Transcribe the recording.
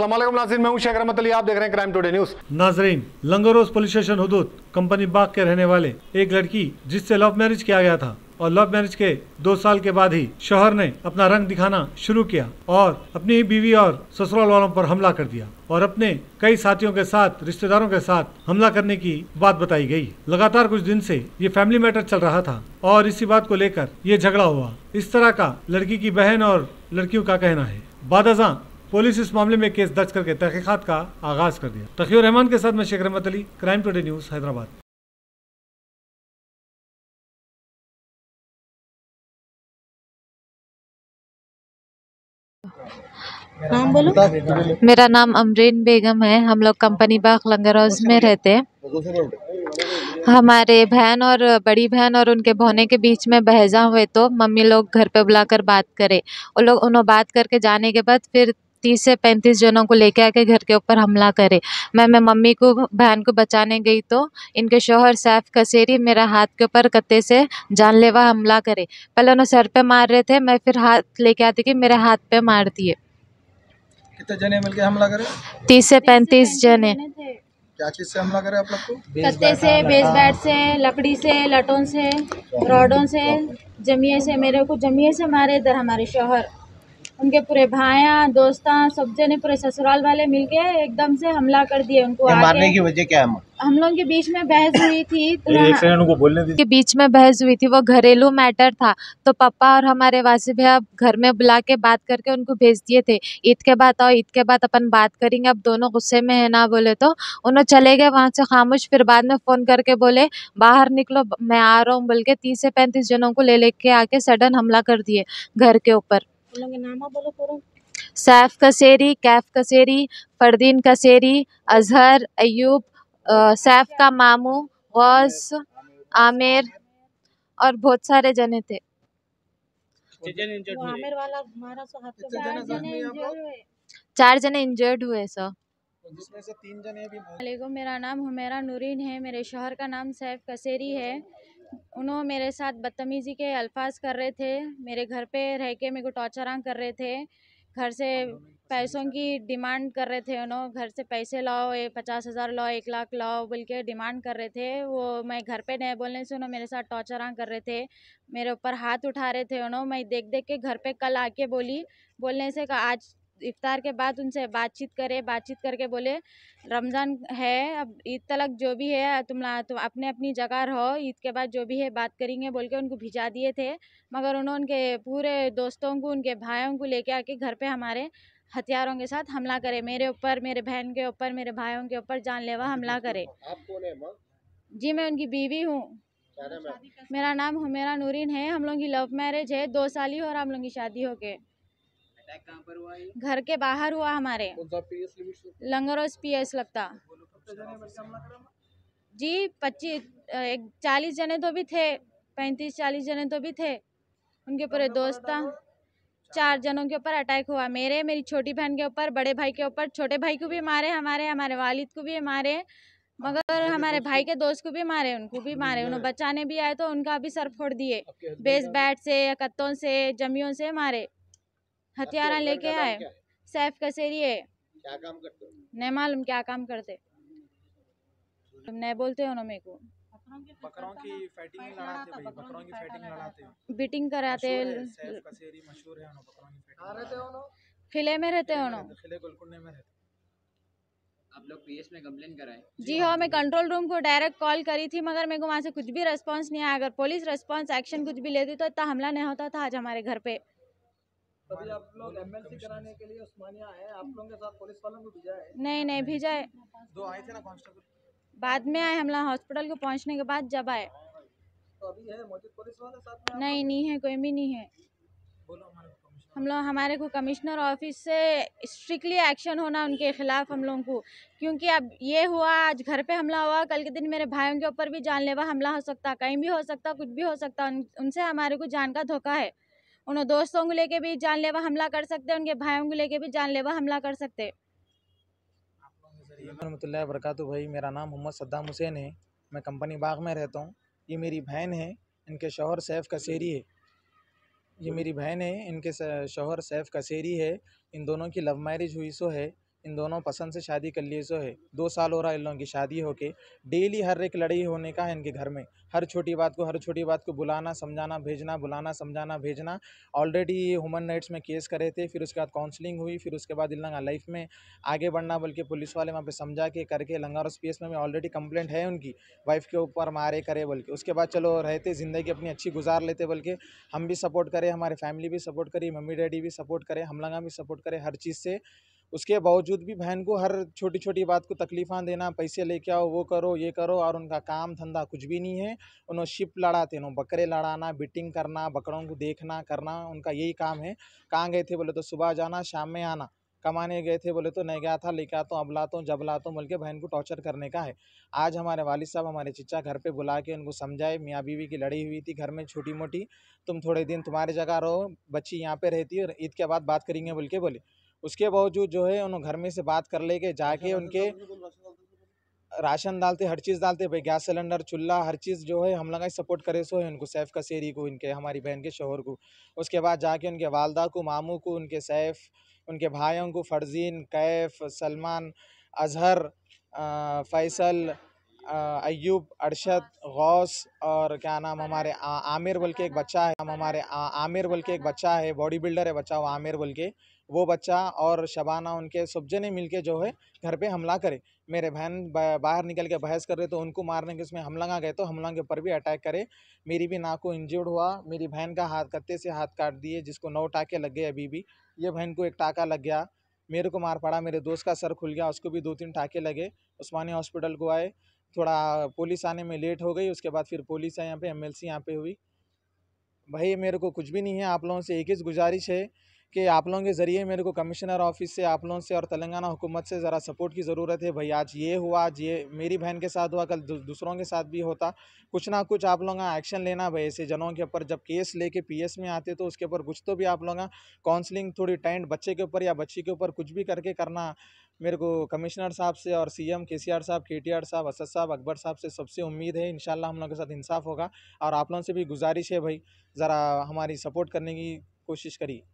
मैं अली आप देख रहे हैं क्राइम टुडे न्यूज नाजरीन लंगरोज पुलिस स्टेशन हदूद कंपनी बाग के रहने वाले एक लड़की जिससे लव मैरिज किया गया था और लव मैरिज के दो साल के बाद ही शोहर ने अपना रंग दिखाना शुरू किया और अपनी बीवी और ससुराल वालों पर हमला कर दिया और अपने कई साथियों के साथ रिश्तेदारों के साथ हमला करने की बात बताई गई लगातार कुछ दिन से ये फैमिली मैटर चल रहा था और इसी बात को लेकर ये झगड़ा हुआ इस तरह का लड़की की बहन और लड़कियों का कहना है बाद पुलिस इस मामले में केस दर्ज करके तहकीकत का आगाज कर दिया तकी रहमान के साथ मैं Sheikh Rahmat Ali crime today news Hyderabad नाम बोलो मेरा नाम अमरीन बेगम है हम लोग कंपनी बाग लंगरौज में रहते हैं हमारे बहन और बड़ी बहन और उनके भोने के बीच में बहजा हुए तो मम्मी लोग घर पे बुलाकर बात करे वो लोग उन्होंने बात करके जाने के बाद फिर तीस से पैंतीस जनों को लेकर आके घर के ऊपर हमला करे मैं मैं मम्मी को बहन को बचाने गई तो इनके शोहर सैफ कसेरी मेरा हाथ के ऊपर कत्ते से जानलेवा हमला करे पहले उन्हें सर पे मार रहे थे मैं फिर हाथ लेके आती कि मेरे हाथ पे मार दिए कितने जने मिलके हमला करे तीस से पैंतीस जने क्या चीज से हमला करे आप लोग कत्ते से बेस बैट से लकड़ी से लटों से रॉडों से जमिए से मेरे को जमिए से मारे इधर हमारे शोहर उनके पूरे भाया दोस्ता सब जने पूरे ससुराल वाले मिल के एकदम से हमला कर दिए उनको मारने की वजह क्या है हम लोग के बीच में बहस हुई थी तो उनको बोलने के बीच में बहस हुई थी वो घरेलू मैटर था तो पापा और हमारे वासी भैया घर में बुला के बात करके उनको भेज दिए थे ईद के बाद आओ ईद के बाद अपन बात करेंगे अब दोनों गुस्से में है ना बोले तो उन्होंने चले गए वहाँ से खामोश फिर बाद में फ़ोन करके बोले बाहर निकलो मैं आ रहा हूँ बोल के तीस से पैंतीस जनों को ले लेके आके सडन हमला कर दिए घर के ऊपर सैफ कसेरी कैफ कसेरी फरदीन कसेरी अजहर अयूब सैफ का मामू गौस आमिर और बहुत सारे जने थे आमिर वाला तो चार जने इंजर्ड हुए चार जने इंजर्ड हुए सर जिसमें से तीन जने भी मेरा नाम हुमेरा नूरीन है मेरे शोहर का नाम सैफ कसेरी है उन्होंने मेरे साथ बदतमीज़ी के अल्फाज कर रहे थे मेरे घर पे रह के मेरे को टॉर्चर कर रहे थे घर से हाँ, पैसों की डिमांड कर रहे थे उन्होंने घर से पैसे लाओ ये पचास हज़ार लाओ एक लाख लाओ बोल के डिमांड कर रहे थे वो मैं घर पे नहीं बोलने से उन्होंने मेरे साथ टॉर्चर कर रहे थे मेरे ऊपर हाथ उठा रहे थे उन्होंने मैं देख देख के घर पे कल आके बोली बोलने से आज इफ्तार के बाद उनसे बातचीत करे बातचीत करके बोले रमज़ान है अब ईद तलक जो भी है तुम तुम अपने अपनी जगह रहो ईद के बाद जो भी है बात करेंगे बोल के उनको भिजा दिए थे मगर उन्होंने उनके पूरे दोस्तों को उनके भाइयों को लेके आके घर पे हमारे हथियारों के साथ हमला करे मेरे ऊपर मेरे बहन के ऊपर मेरे भाइयों के ऊपर जानलेवा हमला करे जी मैं उनकी बीवी हूँ मेरा नाम हमेरा नूरिन है हम लोग की लव मैरिज है दो साल ही और हम लोग की शादी हो के घर के बाहर हुआ हमारे लंगरोज पी एस लगता जी पच्चीस एक चालीस जने तो भी थे पैंतीस चालीस जने तो भी थे उनके पूरे दोस्त था चार जनों के ऊपर अटैक हुआ मेरे मेरी छोटी बहन के ऊपर बड़े भाई के ऊपर छोटे भाई को भी मारे हमारे हमारे वालिद को भी मारे मगर हमारे भाई के दोस्त को भी मारे उनको भी मारे उन्हें बचाने भी आए तो उनका भी सर फोड़ दिए बेस बैट से कत्तों से जमियों से मारे हथियारा लेके आए सैफ कसेरी है क्या काम करते नहीं मालूम क्या काम करते तुम नहीं बोलते हो ना मेरे को बकरों की फाइटिंग लड़ाते भाई बकरों की फाइटिंग लड़ाते बीटिंग कराते सैफ कसेरी मशहूर है ना बकरों की फाइटिंग रहते हो ना खिले में रहते हो ना खिले गोलकुंडे में रहते आप लोग पीएस में कंप्लेन कराए जी हाँ मैं कंट्रोल रूम को डायरेक्ट कॉल करी थी मगर मेरे को वहाँ से कुछ भी रिस्पांस नहीं आया अगर पुलिस रिस्पांस एक्शन कुछ भी लेती तो इतना हमला नहीं होता था आज हमारे घर पे तभी आप लोग एमएलसी कराने के लिए उस्मानिया आए आप लोगों के साथ पुलिस वालों को भेजा है नहीं नहीं भेजा है दो आए थे ना कांस्टेबल बाद में आए हम हॉस्पिटल को पहुंचने के बाद जब आए तो अभी है मौजूद पुलिस वाले साथ में नहीं नहीं है कोई भी नहीं है हम लोग हमारे को कमिश्नर ऑफिस से स्ट्रिक्टली एक्शन होना उनके खिलाफ हम लोगों को क्योंकि अब ये हुआ आज घर पे हमला हुआ कल के दिन मेरे भाइयों के ऊपर भी जानलेवा हमला हो सकता कहीं भी हो सकता कुछ भी हो सकता उन, उनसे हमारे को जान का धोखा है उन दोस्तों को लेके भी जानलेवा हमला कर सकते हैं उनके भाइयों को लेके भी जानलेवा हमला कर सकते रहमतुल्ला भाई मेरा नाम मोहम्मद सद्दाम हुसैन है मैं कंपनी बाग में रहता हूँ ये मेरी बहन है इनके शोहर सैफ़ कसेरी है ये मेरी बहन है इनके शोहर सैफ़ कसेरी है इन दोनों की लव मैरिज हुई सो है इन दोनों पसंद से शादी कर लिए सो है दो साल हो रहा है इन लोगों की शादी होके डेली हर एक लड़ाई होने का है इनके घर में हर छोटी बात को हर छोटी बात को बुलाना समझाना भेजना बुलाना समझाना भेजना ऑलरेडी ह्यूमन राइट्स में केस करे थे फिर उसके बाद काउंसलिंग हुई फिर उसके बाद इन लोग लाइफ में आगे बढ़ना बल्कि पुलिस वाले वहाँ पर समझा के करके लंगार पेस में भी ऑलरेडी कंप्लेंट है उनकी वाइफ के ऊपर मारे करे बल्कि उसके बाद चलो रहते ज़िंदगी अपनी अच्छी गुजार लेते बल्कि हम भी सपोर्ट करें हमारे फैमिली भी सपोर्ट करी मम्मी डैडी भी सपोर्ट करें हम लंगा भी सपोर्ट करें हर चीज़ से उसके बावजूद भी बहन को हर छोटी छोटी बात को तकलीफ़ा देना पैसे लेके आओ वो करो ये करो और उनका काम धंधा कुछ भी नहीं है उन्होंने शिप लड़ाते उन्होंने बकरे लड़ाना बिटिंग करना बकरों को देखना करना उनका यही काम है कहाँ गए थे बोले तो सुबह जाना शाम में आना कमाने गए थे बोले तो नहीं गया था लेके आता हूँ अब लाता हूँ जब लाता हूँ बोल के बहन को टॉर्चर करने का है आज हमारे वालिद साहब हमारे चिच्चा घर पे बुला के उनको समझाए मियाँ बीवी की लड़ी हुई थी घर में छोटी मोटी तुम थोड़े दिन तुम्हारे जगह रहो बच्ची यहाँ पे रहती है ईद के बाद बात करेंगे बोल के बोले उसके बावजूद जो है उन्होंने घर में से बात कर लेके जाके उनके राशन डालते हर चीज़ डालते भाई गैस सिलेंडर चूल्हा हर चीज़ जो है हम लगा सपोर्ट करे सो है उनको सैफ कसेरी को इनके हमारी बहन के शोहर को उसके बाद जाके उनके वालदा को मामू को उनके सैफ उनके भाइयों को फरजीन कैफ सलमान अजहर फैसल अयूब अरशद गौस और क्या नाम हमारे आ, आमिर बोल के एक बच्चा है हम हमारे आ, आमिर बोल के एक बच्चा है बॉडी बिल्डर है बच्चा वो आमिर बोल के वो बच्चा और शबाना उनके सब जने मिल के जो है घर पे हमला करे मेरे बहन बाहर निकल के बहस कर रहे तो उनको मारने के उसमें हम लगा गए तो हम के ऊपर भी अटैक करे मेरी भी नाक को इंजर्ड हुआ मेरी बहन का हाथ कत्ते से हाथ काट दिए जिसको नौ टाके लग गए अभी भी ये बहन को एक टाका लग गया मेरे को मार पड़ा मेरे दोस्त का सर खुल गया उसको भी दो तीन टाके लगे उस्मानी हॉस्पिटल को आए थोड़ा पुलिस आने में लेट हो गई उसके बाद फिर पुलिस है यहाँ पे एम एल यहाँ पे हुई भाई मेरे को कुछ भी नहीं है आप लोगों से एक ही गुजारिश है कि आप लोगों के ज़रिए मेरे को कमिश्नर ऑफिस से आप लोगों से और तेलंगाना हुकूमत से ज़रा सपोर्ट की ज़रूरत है भाई आज ये हुआ आज ये मेरी बहन के साथ हुआ कल दूसरों के साथ भी होता कुछ ना कुछ आप लोगों का एक्शन लेना भाई ऐसे जनों के ऊपर जब केस लेके पीएस में आते तो उसके ऊपर कुछ तो भी आप का काउंसलिंग थोड़ी टेंट बच्चे के ऊपर या बच्ची के ऊपर कुछ भी करके करना मेरे को कमिश्नर साहब से और सीएम केसीआर साहब केटीआर साहब असद साहब अकबर साहब से सबसे उम्मीद है इंशाल्लाह हम लोग के साथ इंसाफ होगा और आप लोगों से भी गुजारिश है भाई ज़रा हमारी सपोर्ट करने की कोशिश करिए